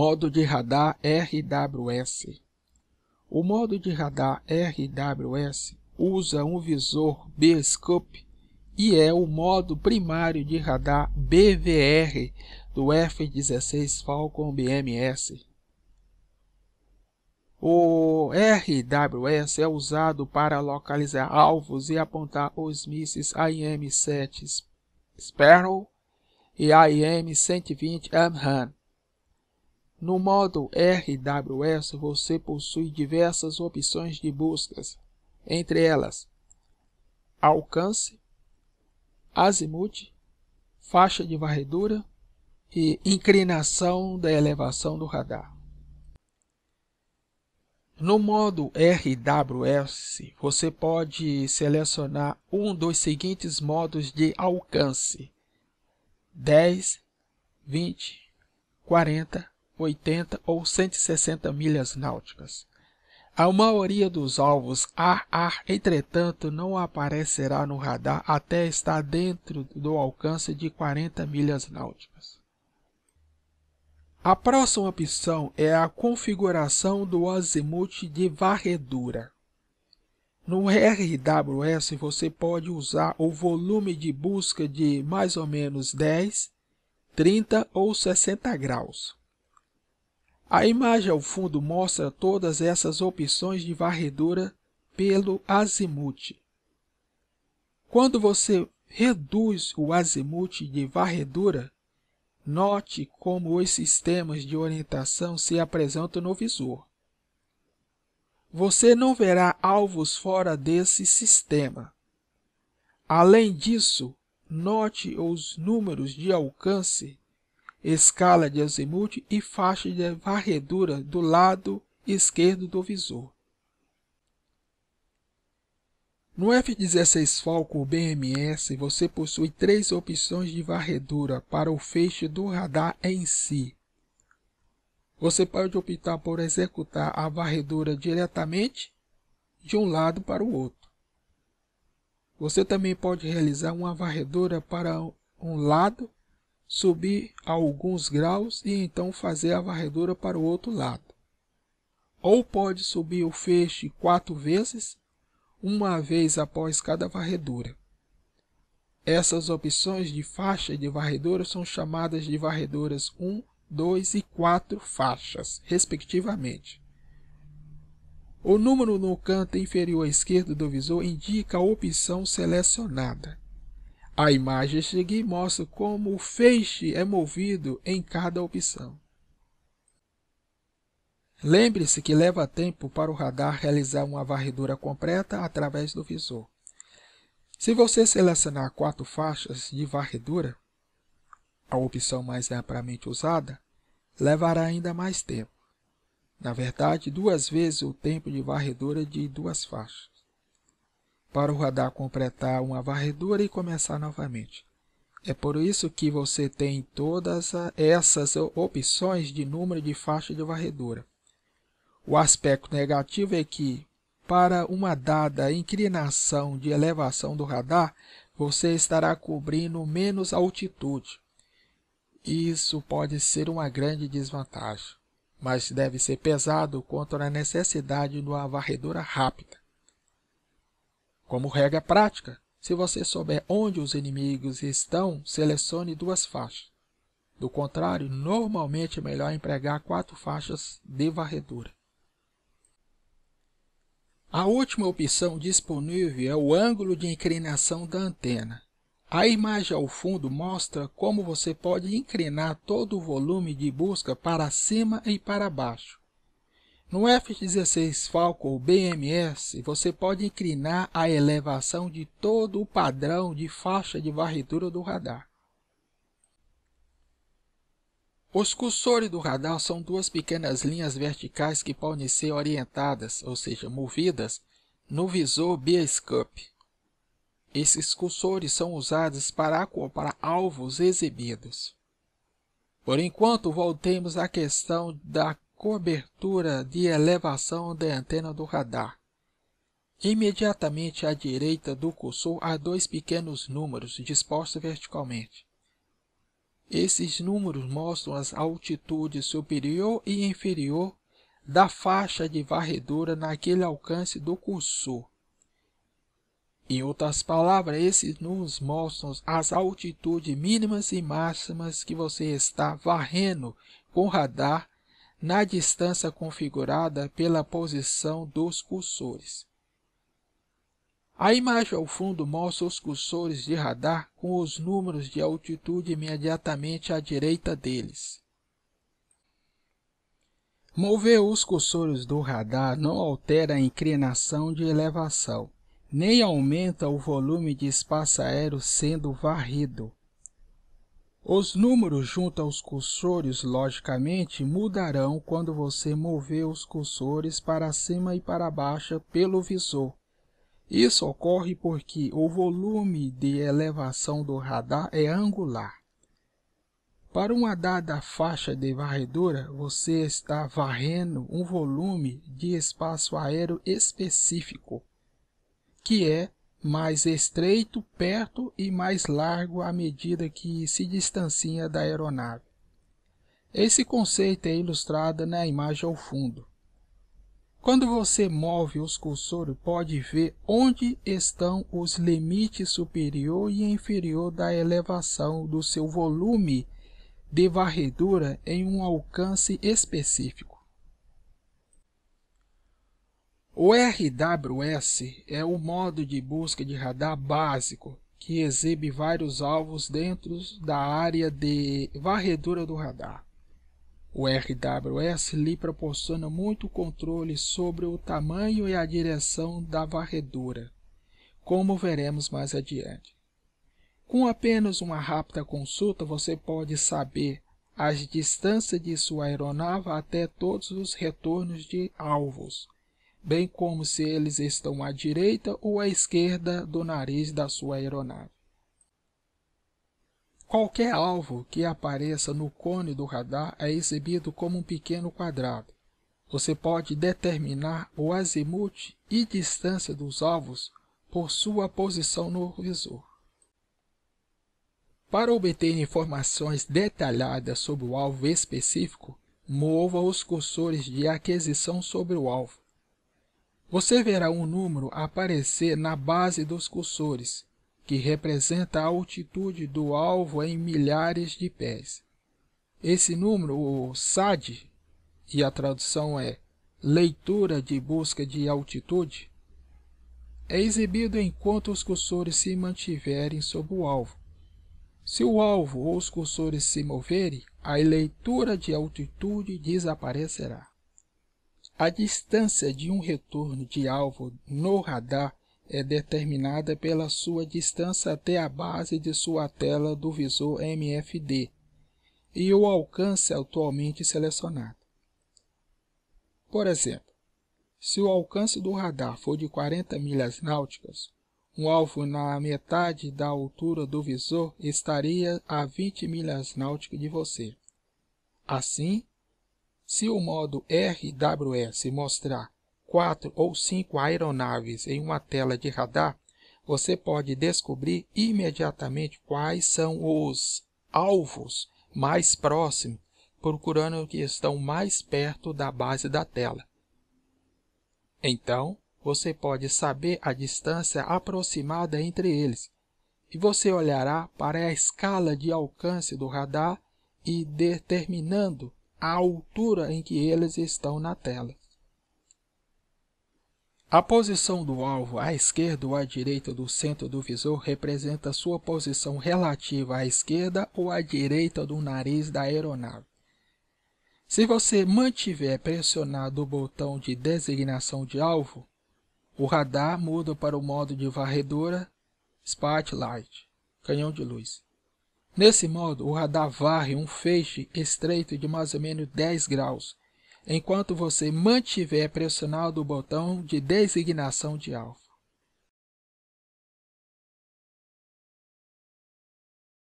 Modo de radar RWS O modo de radar RWS usa um visor B-scope e é o modo primário de radar BVR do F-16 Falcon BMS. O RWS é usado para localizar alvos e apontar os mísseis AIM-7 Sparrow e AIM-120 Amram no modo RWS, você possui diversas opções de buscas, entre elas alcance, azimuth, faixa de varredura e inclinação da elevação do radar. No modo RWS, você pode selecionar um dos seguintes modos de alcance: 10, 20, 40 80 ou 160 milhas náuticas. A maioria dos alvos ar-ar, entretanto, não aparecerá no radar até estar dentro do alcance de 40 milhas náuticas. A próxima opção é a configuração do azimuth de varredura. No RWS você pode usar o volume de busca de mais ou menos 10, 30 ou 60 graus. A imagem ao fundo mostra todas essas opções de varredura pelo azimuth. Quando você reduz o azimuth de varredura, note como os sistemas de orientação se apresentam no visor. Você não verá alvos fora desse sistema. Além disso, note os números de alcance escala de azimuth e faixa de varredura do lado esquerdo do visor. No F-16 Falcon BMS, você possui três opções de varredura para o feixe do radar em si. Você pode optar por executar a varredura diretamente de um lado para o outro. Você também pode realizar uma varredura para um lado subir alguns graus e então fazer a varredura para o outro lado. Ou pode subir o feixe quatro vezes, uma vez após cada varredura. Essas opções de faixa de varredura são chamadas de varreduras 1, 2 e 4 faixas, respectivamente. O número no canto inferior esquerdo do visor indica a opção selecionada. A imagem a seguir mostra como o feixe é movido em cada opção. Lembre-se que leva tempo para o radar realizar uma varredura completa através do visor. Se você selecionar quatro faixas de varredura, a opção mais amplamente usada, levará ainda mais tempo. Na verdade, duas vezes o tempo de varredura de duas faixas para o radar completar uma varredura e começar novamente. É por isso que você tem todas essas opções de número de faixa de varredura. O aspecto negativo é que, para uma dada inclinação de elevação do radar, você estará cobrindo menos altitude. Isso pode ser uma grande desvantagem, mas deve ser pesado quanto à necessidade de uma varredura rápida. Como regra prática, se você souber onde os inimigos estão, selecione duas faixas. Do contrário, normalmente é melhor empregar quatro faixas de varredura. A última opção disponível é o ângulo de inclinação da antena. A imagem ao fundo mostra como você pode inclinar todo o volume de busca para cima e para baixo. No F-16 Falcon ou BMS, você pode inclinar a elevação de todo o padrão de faixa de varredura do radar. Os cursores do radar são duas pequenas linhas verticais que podem ser orientadas, ou seja, movidas, no visor Bioscope. Esses cursores são usados para acoplar alvos exibidos. Por enquanto, voltemos à questão da cobertura de elevação da antena do radar. Imediatamente à direita do cursor há dois pequenos números dispostos verticalmente. Esses números mostram as altitudes superior e inferior da faixa de varredura naquele alcance do cursor. Em outras palavras, esses números mostram as altitudes mínimas e máximas que você está varrendo com o radar na distância configurada pela posição dos cursores. A imagem ao fundo mostra os cursores de radar com os números de altitude imediatamente à direita deles. Mover os cursores do radar não altera a inclinação de elevação, nem aumenta o volume de espaço aéreo sendo varrido, os números junto aos cursores, logicamente, mudarão quando você mover os cursores para cima e para baixo pelo visor. Isso ocorre porque o volume de elevação do radar é angular. Para uma dada faixa de varredura, você está varrendo um volume de espaço aéreo específico, que é mais estreito perto e mais largo à medida que se distancia da aeronave. Esse conceito é ilustrado na imagem ao fundo. Quando você move os cursores, pode ver onde estão os limites superior e inferior da elevação do seu volume de varredura em um alcance específico. O RWS é o modo de busca de radar básico que exibe vários alvos dentro da área de varredura do radar. O RWS lhe proporciona muito controle sobre o tamanho e a direção da varredura, como veremos mais adiante. Com apenas uma rápida consulta, você pode saber as distâncias de sua aeronave até todos os retornos de alvos bem como se eles estão à direita ou à esquerda do nariz da sua aeronave. Qualquer alvo que apareça no cone do radar é exibido como um pequeno quadrado. Você pode determinar o azimuth e distância dos alvos por sua posição no visor. Para obter informações detalhadas sobre o alvo específico, mova os cursores de aquisição sobre o alvo. Você verá um número aparecer na base dos cursores, que representa a altitude do alvo em milhares de pés. Esse número, o SAD, e a tradução é leitura de busca de altitude, é exibido enquanto os cursores se mantiverem sob o alvo. Se o alvo ou os cursores se moverem, a leitura de altitude desaparecerá. A distância de um retorno de alvo no radar é determinada pela sua distância até a base de sua tela do visor MFD e o alcance atualmente selecionado. Por exemplo, se o alcance do radar for de 40 milhas náuticas, um alvo na metade da altura do visor estaria a 20 milhas náuticas de você. Assim, se o modo RWS mostrar quatro ou cinco aeronaves em uma tela de radar, você pode descobrir imediatamente quais são os alvos mais próximos, procurando que estão mais perto da base da tela. Então, você pode saber a distância aproximada entre eles, e você olhará para a escala de alcance do radar e determinando a altura em que eles estão na tela. A posição do alvo à esquerda ou à direita do centro do visor representa sua posição relativa à esquerda ou à direita do nariz da aeronave. Se você mantiver pressionado o botão de designação de alvo, o radar muda para o modo de varredura Spotlight, canhão de luz. Nesse modo, o radar varre um feixe estreito de mais ou menos 10 graus, enquanto você mantiver pressionado o botão de designação de alvo.